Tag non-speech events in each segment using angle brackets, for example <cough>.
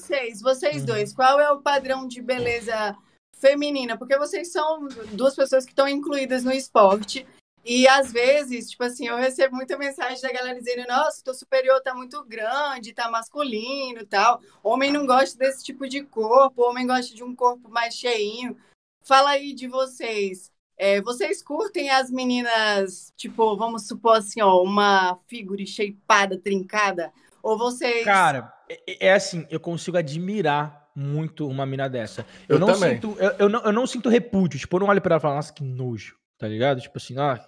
vocês, vocês uhum. dois, qual é o padrão de beleza feminina? Porque vocês são duas pessoas que estão incluídas no esporte. E às vezes, tipo assim, eu recebo muita mensagem da galera dizendo: nossa, teu superior tá muito grande, tá masculino tal. Homem não gosta desse tipo de corpo, homem gosta de um corpo mais cheinho. Fala aí de vocês. É, vocês curtem as meninas, tipo, vamos supor assim, ó, uma figura shapeada, trincada? Ou vocês. Cara, é, é, é, assim, eu consigo admirar muito uma mina dessa. Eu, eu não também. sinto, eu, eu, não, eu não sinto repúdio. Tipo, eu não olho pra ela e falo, nossa, que nojo, tá ligado? Tipo assim, ah,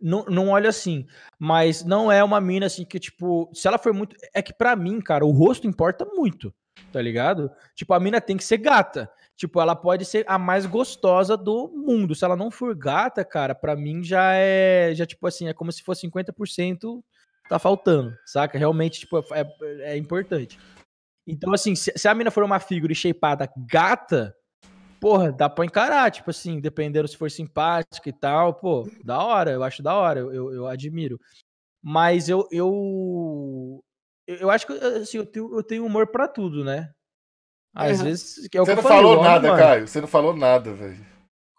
não, não olho assim. Mas não é uma mina assim que, tipo, se ela for muito. É que para mim, cara, o rosto importa muito, tá ligado? Tipo, a mina tem que ser gata. Tipo, ela pode ser a mais gostosa do mundo. Se ela não for gata, cara, para mim já é. Já, tipo assim, é como se fosse 50% tá faltando, saca? Realmente, tipo, é, é, é importante. Então, assim, se, se, a mina for uma figura shapeada gata, porra, dá pra encarar, tipo assim, dependendo se for simpática e tal, pô, da hora, eu acho da hora, eu, eu, eu admiro. Mas eu, eu. Eu acho que, assim, eu tenho, eu tenho humor para tudo, né? Às é. vezes. É o Você que eu não falei, falou nada, mano. Caio. Você não falou nada, velho.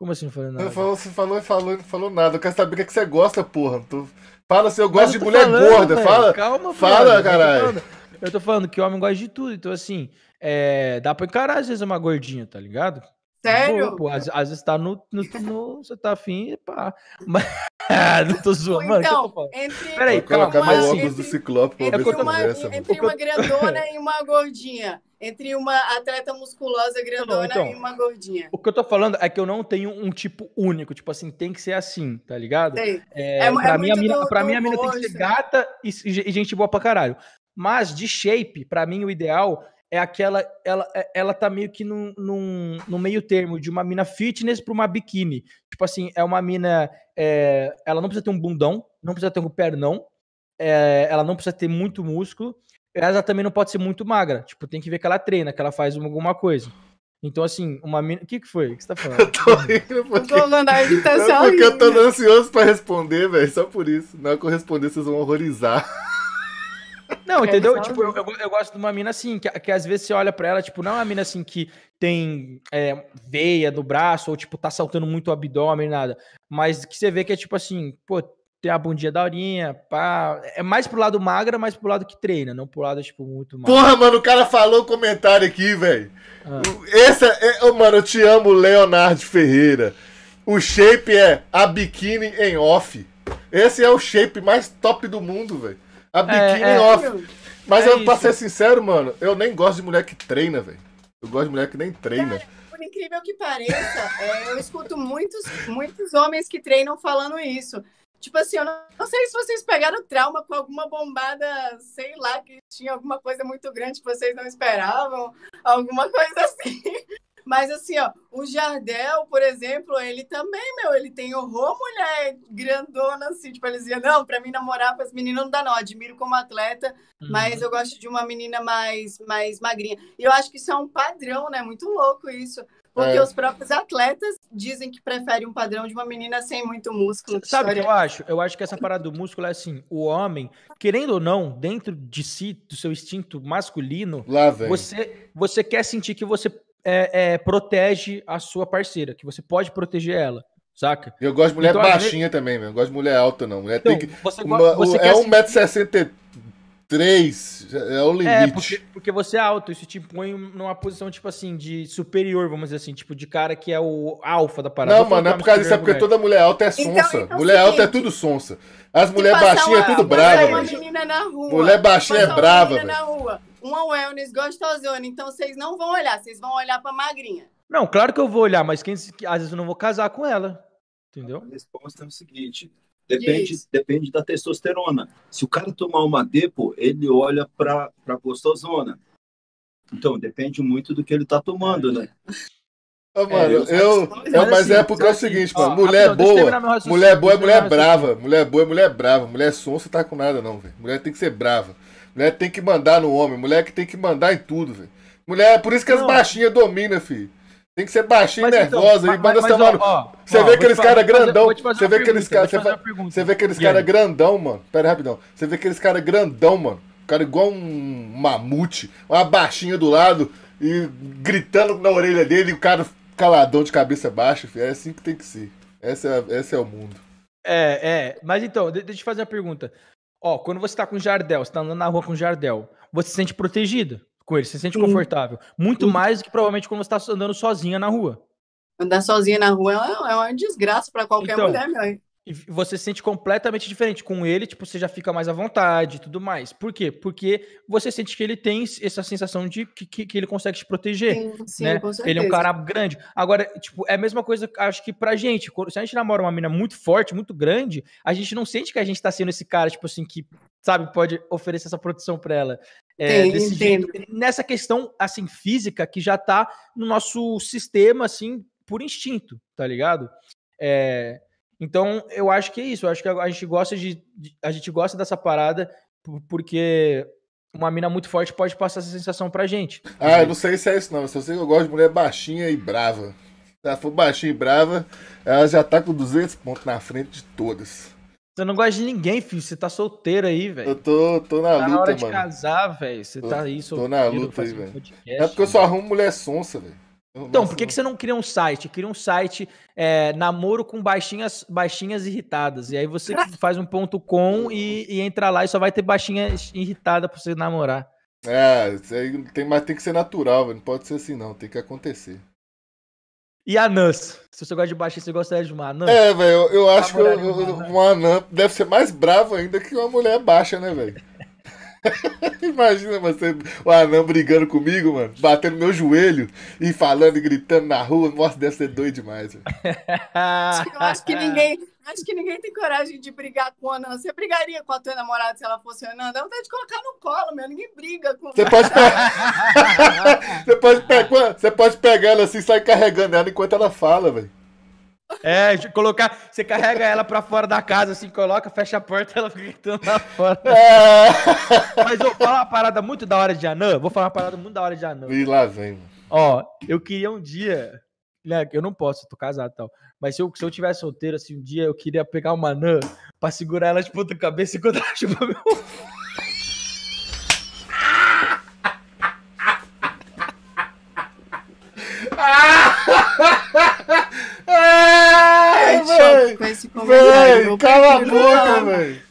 Como assim não falei nada? falou, você falou e falou não falou nada. Eu quero saber o que, é você gosta, porra. Tu... Fala assim, eu gosto eu de mulher falando, gorda. Fala. Calma, Fala, caralho. Eu tô, falando que homem gosta de tudo. Então, assim, é, dá pra encarar às vezes uma gordinha, tá ligado? Sério? Pô, pô, às, às, vezes tá no, no, no, Você tá afim e pá. Mas. <laughs> não tô zoando, mano. Então, entre. Peraí, calma, mas Entre, assim, do ciclope, é entre, uma, conversa, entre uma grandona e uma gordinha entre uma atleta musculosa grandona não, então, e uma gordinha. O que eu tô falando é que eu não tenho um tipo único, tipo assim, tem que ser assim, tá ligado? Tem. É, é, pra é mim, a mina, pra mim, a mina tem que ser assim. gata e, e, gente boa pra caralho. Mas de shape, pra mim, o ideal é aquela. Ela, é, ela tá meio que num, num, meio termo de uma mina fitness pra uma biquíni. Tipo assim, é uma mina. É, ela não precisa ter um bundão, não precisa ter um pernão, é, ela não precisa ter muito músculo ela também não pode ser muito magra. Tipo, tem que ver que ela treina, que ela faz alguma coisa. Então, assim, uma mina. O que, que foi? O que você tá falando? <laughs> Eu tô rindo tá porque. Eu tô mandando a É porque eu tô ansioso pra responder, velho. Só por isso. Não é que eu responder, vocês vão horrorizar. <laughs> Não, entendeu? É tipo, eu, eu, eu, gosto de uma mina assim, que, que às vezes você olha pra ela, tipo, não é uma mina assim que tem é, veia no braço, ou tipo, tá saltando muito o abdômen, nada. Mas que você vê que é tipo assim, pô, tem a bundinha daurinha, pá. É mais pro lado magra, mais pro lado que treina, não pro lado, tipo, muito magro. Porra, mano, o cara falou um comentário aqui, velho. Ah. Essa é. Oh, mano, eu te amo, Leonardo Ferreira. O shape é a biquíni em off. Esse é o shape mais top do mundo, velho. A é, biquíni é, em é, off. Mas é eu, pra ser sincero, mano, eu nem gosto de mulher que treina, velho. Eu gosto de mulher que nem treina. Cara, por incrível que pareça, é, eu escuto muitos, muitos homens que treinam falando isso. Tipo assim, eu não sei se vocês pegaram trauma com alguma bombada, sei lá, que tinha alguma coisa muito grande que vocês não esperavam, alguma coisa <laughs> assim. Mas assim, ó, o Jardel, por exemplo, ele também, meu, ele tem horror mulher grandona, assim, tipo, ele dizia, não, pra mim namorar com as meninas não dá não, admiro como atleta, uhum. mas eu gosto de uma menina mais, mais magrinha. E eu acho que isso é um padrão, né, muito louco isso. Porque é. os próprios atletas dizem que preferem um padrão de uma menina sem muito músculo. Sabe o que eu acho? Eu acho que essa parada do músculo é assim: o homem, querendo ou não, dentro de si, do seu instinto masculino, você, você quer sentir que você é, é, protege a sua parceira, que você pode proteger ela. Saca? Eu gosto de mulher então, baixinha também, meu. Eu gosto de mulher alta, não. Mulher então, tem que. Uma, gosta, é 1,63m três é o é, limite. É, porque, porque você é alto, isso te põe numa posição, tipo assim, de superior, vamos dizer assim, tipo, de cara que é o alfa da parada. Não, mano, não é por causa disso, é porque toda mulher alta é então, sonsa. Então, então, mulher seguinte, alta é tudo sonsa. As mulheres baixinhas é tudo brava, mulher menina na rua. Mulher baixinha é brava, na rua, uma wellness gostosona, então vocês não vão olhar, vocês vão olhar pra magrinha. Não, claro que eu vou olhar, mas quem, às vezes eu não vou casar com ela, entendeu? A resposta é o seguinte, Depende, depende da testosterona. Se o cara tomar uma depo, ele olha para a gostosona. Então, depende muito do que ele tá tomando, né? Oh, mano, é, eu, eu, mas assim, é porque é o assim, seguinte, mano, mulher boa, mulher boa é mulher brava, mulher boa é mulher brava, mulher sonsa tá com nada não, velho. Mulher tem que ser brava, mulher tem que mandar no homem, mulher que tem que mandar em tudo, velho. Mulher, é por isso que as baixinhas dominam, filho. Tem que ser baixinho, mas, nervosa então, e manda essa mano. Ó, você ó, vê aqueles caras grandão. Fazer, você vê aqueles caras. Você, você, vê aqueles caras grandão, mano. Pera aí, rapidão. Você vê aqueles caras grandão, mano. O cara igual um mamute, uma baixinha do lado e gritando na orelha dele e o cara caladão de cabeça baixa, filho. É assim que tem que ser. Esse é, esse é o mundo. É, é. Mas então, deixa eu te fazer uma pergunta. Ó, quando você tá com o Jardel, você tá andando na rua com o Jardel, você se sente protegido? com ele, você se sente Sim. confortável. Muito Sim. mais do que provavelmente quando você está andando sozinha na rua. Andar sozinha na rua é uma é desgraça para qualquer então, mulher, mãe. Você se sente completamente diferente. Com ele, tipo, você já fica mais à vontade e tudo mais. Por quê? Porque você sente que ele tem essa sensação de que, que, que ele consegue te proteger. Sim, sim, né? Ele é um cara grande. Agora, tipo, é a mesma coisa, acho que pra gente. Se a gente namora uma mina muito forte, muito grande, a gente não sente que a gente tá sendo esse cara, tipo assim, que, sabe, pode oferecer essa proteção pra ela. É, Sim, desse jeito, nessa questão assim física que já tá no nosso sistema assim por instinto, tá ligado? É, então eu acho que é isso. Eu acho que a gente gosta de, de a gente gosta dessa parada porque uma mina muito forte pode passar essa sensação pra gente. Ah, eu não sei se é isso não. Só sei que eu gosto de mulher baixinha e brava. Se ela for baixinha e brava, ela já tá com 200 pontos na frente de todas. Você não gosta de ninguém, filho. Você tá solteiro aí, velho. Eu tô, tô na tá luta, mano. Tá na hora de casar, velho. Você tá aí solteiro. Tô na luta aí, velho. É porque eu só né? arrumo mulher sonsa, velho. Então, por que, que você não cria um site? Cria um site é, namoro com baixinhas, baixinhas irritadas. E aí você faz um ponto com e, e entra lá e só vai ter baixinha irritada pra você namorar. É, tem, mas tem que ser natural, velho. Não pode ser assim, não. Tem que acontecer. E anãs? Se você gosta de baixista, você gostaria de uma anã? É, velho, eu, eu acho que eu, eu, uma, uma anã deve ser mais brava ainda que uma mulher baixa, né, velho? <laughs> Imagina você, o anã brigando comigo, mano, batendo meu joelho e falando e gritando na rua. Nossa, deve ser doido demais. Velho. <laughs> eu acho que ninguém, Acho que ninguém tem coragem de brigar com a Ana. Você brigaria com a tua namorada se ela fosse a Ana? Dá vontade de colocar no colo, meu. Ninguém briga com Você pode, pe... <laughs> você pode, pegar... você pode pegar ela assim e sair carregando ela enquanto ela fala, velho. É, colocar. Você carrega ela pra fora da casa, assim, coloca, fecha a porta, ela fica gritando lá fora. <laughs> É. Mas eu vou falar uma parada muito da hora de Anã. Vou falar uma parada muito da hora de Anã. E lá vem, mano. Ó, eu queria um dia né, eu não posso, eu tô casado e tal. Mas se eu, se eu tivesse solteiro, assim, um dia eu queria pegar uma nã pra segurar ela de ponta tipo, cabeça enquanto ela chupa meu... <laughs> Ai, Ai, mano, com esse comentário, velho, cala a boca, velho.